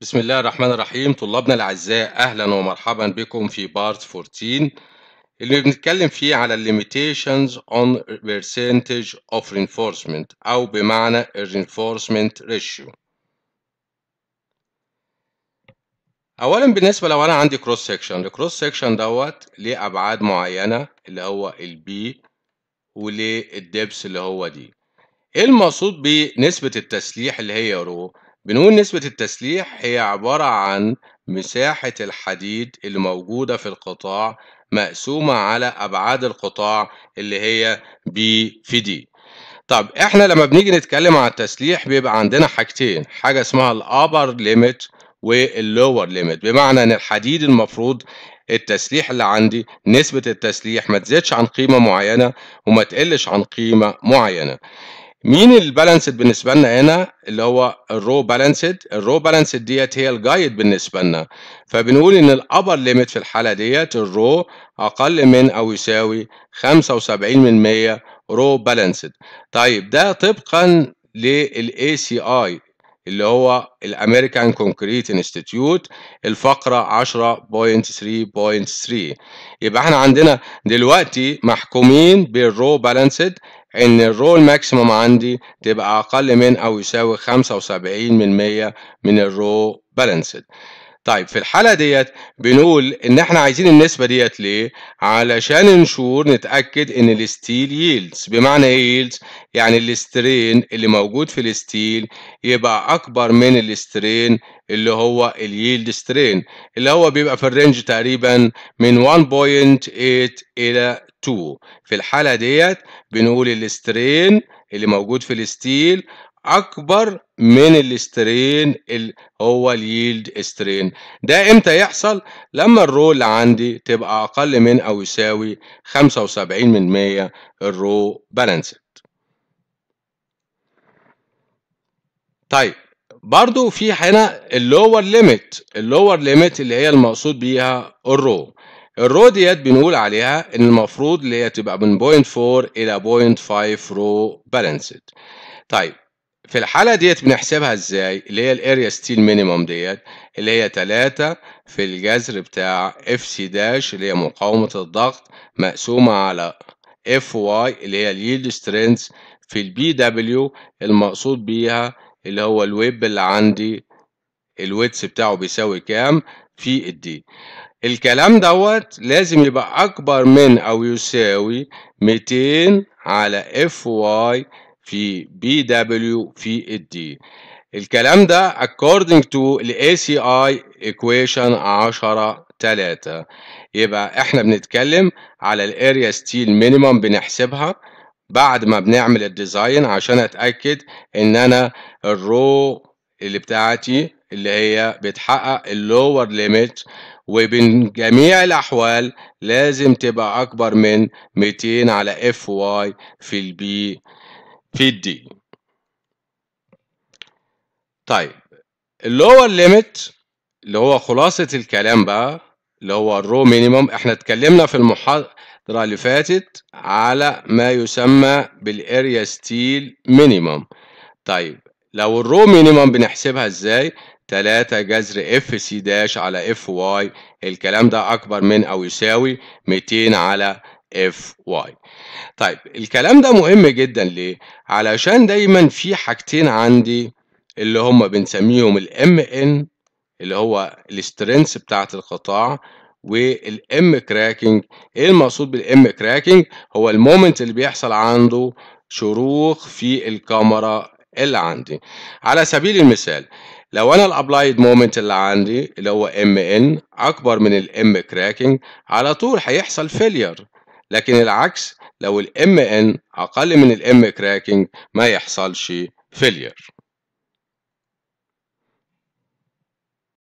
بسم الله الرحمن الرحيم طلابنا الأعزاء أهلا ومرحبا بكم في بارت 14 اللي بنتكلم فيه على limitations on percentage of reinforcement أو بمعنى reinforcement ratio أولا بالنسبة لو أنا عندي cross section الكروس section دوت ليه أبعاد معينة اللي هو البي وليه الدبس اللي هو دي إيه المقصود بنسبة التسليح اللي هي رو بنقول نسبة التسليح هي عبارة عن مساحة الحديد اللي موجودة في القطاع مقسومة على أبعاد القطاع اللي هي بي في دي طب احنا لما بنيجي نتكلم على التسليح بيبقى عندنا حاجتين حاجة اسمها الأبر ليميت واللور ليميت بمعنى ان الحديد المفروض التسليح اللي عندي نسبة التسليح ما تزيدش عن قيمة معينة وما تقلش عن قيمة معينة مين البالانسد بالنسبه لنا هنا اللي هو الرو بالانسد الرو بالانسد ديت هي الجايد بالنسبه لنا فبنقول ان الابر ليميت في الحاله ديت الرو اقل من او يساوي 75% رو بالانسد طيب ده طبقا للاي سي اي اللي هو الامريكان كونكريت انستيتيوت الفقره 10.3.3 يبقى احنا عندنا دلوقتي محكومين بالرو بالانسد ان الرو الماكسيموم عندي تبقى اقل من او يساوي 75% من الرو بالانسد طيب في الحالة ديت بنقول إن إحنا عايزين النسبة ديت ليه؟ علشان نشور نتأكد إن الستيل ييلدز بمعنى إيه ييلدز؟ يعني الاسترين اللي موجود في الستيل يبقى أكبر من الاسترين اللي هو الييلد سترين اللي هو بيبقى في الرينج تقريبا من 1.8 إلى 2 في الحالة ديت بنقول الاسترين اللي موجود في الستيل اكبر من السترين اللي هو اليلد سترين ده امتى يحصل لما الرو اللي عندي تبقى اقل من او يساوي 75% الرو بالانسد طيب برضو في هنا اللور ليميت اللور ليميت اللي هي المقصود بيها الرو الرو ديت بنقول عليها ان المفروض اللي هي تبقى من 0.4 الى 0.5 رو بالانسد طيب في الحالة ديت بنحسبها ازاي اللي هي الاريا ستيل مينيمم ديت اللي هي 3 في الجذر بتاع اف سي داش اللي هي مقاومة الضغط مقسومة على اف واي اللي هي اليلد سترينث في البي دبليو المقصود بيها اللي هو الويب اللي عندي الويتس بتاعه بيساوي كام في الدي الكلام دوت لازم يبقى اكبر من او يساوي 200 على اف واي في بي دبليو في الدي الكلام ده according to الاي سي اي equation 10 3 يبقى احنا بنتكلم على الاريا ستيل مينيمم بنحسبها بعد ما بنعمل الديزاين عشان اتاكد ان انا الرو اللي بتاعتي اللي هي بتحقق اللور ليميت وبين جميع الاحوال لازم تبقى اكبر من 200 على اف واي في البي في الدي طيب اللور ليميت اللي هو خلاصة الكلام بقى اللي هو الرو مينيموم احنا اتكلمنا في المحاضرة اللي فاتت على ما يسمى بالاريا ستيل مينيموم طيب لو الرو مينيموم بنحسبها ازاي 3 جذر اف سي داش على اف واي الكلام ده اكبر من او يساوي 200 على اف واي طيب الكلام ده مهم جدا ليه علشان دايما في حاجتين عندي اللي هما بنسميهم الام ان اللي هو السترينث بتاعه القطاع والام كراكنج ايه المقصود بالام كراكنج هو المومنت اللي بيحصل عنده شروخ في الكاميرا اللي عندي على سبيل المثال لو انا الابلايد مومنت اللي عندي اللي هو ام ان اكبر من الام كراكنج على طول هيحصل فيلير لكن العكس لو الام MN أقل من الام M cracking ما يحصلش failure